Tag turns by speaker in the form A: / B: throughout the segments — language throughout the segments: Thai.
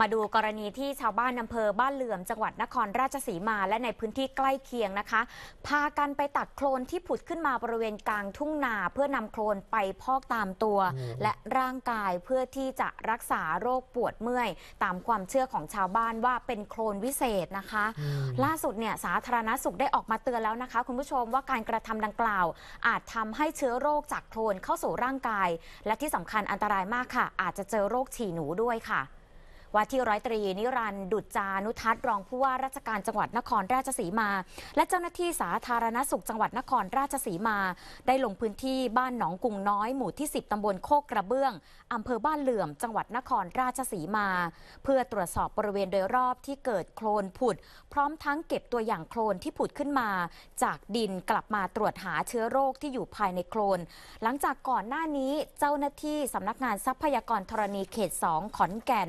A: มาดูกรณีที่ชาวบ้านอำเภอบ้านเหลื่อมจังหวัดนครราชสีมาและในพื้นที่ใกล้เคียงนะคะ พากันไปตักโคลนที่ผุดขึ้นมาบริเวณกลางทุ่งนาเพื่อนำโคลนไปพอกตามตัว และร่างกายเพื่อที่จะรักษาโรคปวดเมื่อย ตามความเชื่อของชาวบ้านว่าเป็นโคลนวิเศษนะคะ ล่าสุดเนี่ยสาธารณสุขได้ออกมาเตือนแล้วนะคะ คุณผู้ชมว่าการกระทำดังกล่าว อาจทำให้เชื้อโรคจากโคลนเข้าสู่ร่างกาย และที่สำคัญอันตรายมากค่ะ อาจจะเจอโรคฉี่หนูด้วยค่ะว่าที่ร้อยตรีนิรัน ดุจจานุทัศน์รองผู้ว่าราชการจังหวัดนครราชสีมา และเจ้าหน้าที่สาธารณสุขจังหวัดนครราชสีมา ได้ลงพื้นที่บ้านหนองกุงน้อยหมู่ที่ 10ตำบลโคกกระเบื้องอำเภอบ้านเหลื่อมจังหวัดนครราชสีมา เพื่อตรวจสอบบริเวณโดยรอบที่เกิดโคลนผุด พร้อมทั้งเก็บตัวอย่างโคลนที่ผุดขึ้นมา จากดินกลับมาตรวจหาเชื้อโรคที่อยู่ภายในโคลน หลังจากก่อนหน้านี้เจ้าหน้าที่สำนักงานทรัพยากรธรณีเขต2ขอนแก่น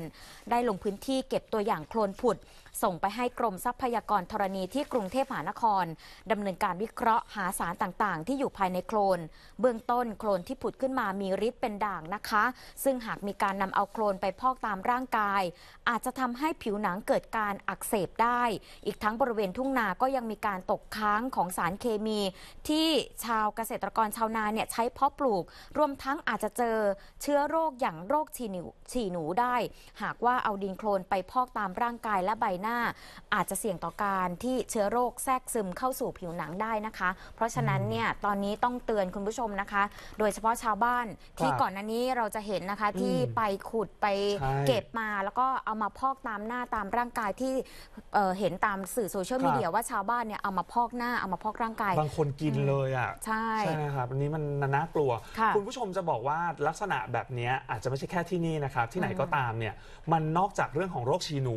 A: ได้ลงพื้นที่เก็บตัวอย่างโคลนผุด ส่งไปให้กรมทรัพยากรธรณีที่กรุงเทพมหานครดำเนินการวิเคราะห์หาสารต่างๆ ที่อยู่ภายในโคลนเบื้องต้นโคลนที่ผุดขึ้นมามีฤทธิ์เป็นด่างนะคะ ซึ่งหากมีการนำเอาโคลนไปพอกตามร่างกาย อาจจะทำให้ผิวหนังเกิดการอักเสบได้ อีกทั้งบริเวณทุ่งนาก็ยังมีการตกค้างของสารเคมี ที่ชาวเกษตรกรชาวนาเนี่ยใช้เพาะปลูก รวมทั้งอาจจะเจอเชื้อโรคอย่างโรคฉี่หนูได้ หากว่าเอาดินโคลนไปพอกตามร่างกายและใบหน้า อาจจะเสี่ยงต่อการที่เชื้อโรคแทรกซึมเข้าสู่ผิวหนังได้นะคะ เพราะฉะนั้นเนี่ยตอนนี้ต้องเตือนคุณผู้ชมนะคะ โดยเฉพาะชาวบ้านที่ก่อนหน้านี้เราจะเห็นนะคะที่ไปขุดไปเก็บมา แล้วก็เอามาพอกตามหน้าตามร่างกายที่เเห็นตามสื่อโซเชียลมีเดียว่าชาวบ้านเนี่ยเอามาพอกหน้าเอามาพอกร่างกายบางคนกินเล
B: ยอ่ะใช่ใช่ครับอันนี้มันน่ากลัว คุณผู้ชมจะบอกว่าลักษณะแบบนี้อาจจะไม่ใช่แค่ที่นี่นะครับที่ไหนก็ตามเนี่ยมันนอกจากเรื่องของโรคฉีหนู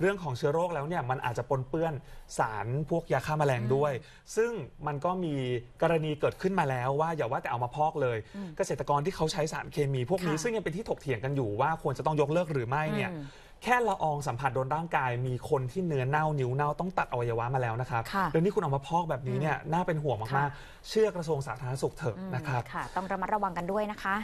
B: เรื่องของเชื้อโรคแล้วเนี่ย มันอาจจะปนเปื้อนสารพวกยาฆ่าแมลงด้วย ซึ่งมันก็มีกรณีเกิดขึ้นมาแล้วว่าอย่าว่าแต่เอามาพอกเลย เกษตรกรที่เขาใช้สารเคมีพวกนี้ ซึ่งยังเป็นที่ถกเถียงกันอยู่ว่าควรจะต้องยกเลิกหรือไม่เนี่ย แค่ละอองสัมผัสโดนร่างกาย มีคนที่เนื้อเน่านิ้วเน่าต้องตัดอวัยวะมาแล้วนะครับเรื่องนี้คุณเอามาพอกแบบนี้เนี่ยน่าเป็นห่วงมากๆเชื่อกระทรวงสาธารณสุขเถอะนะครับต้องระมัดระ
A: วังกันด้วยนะคะ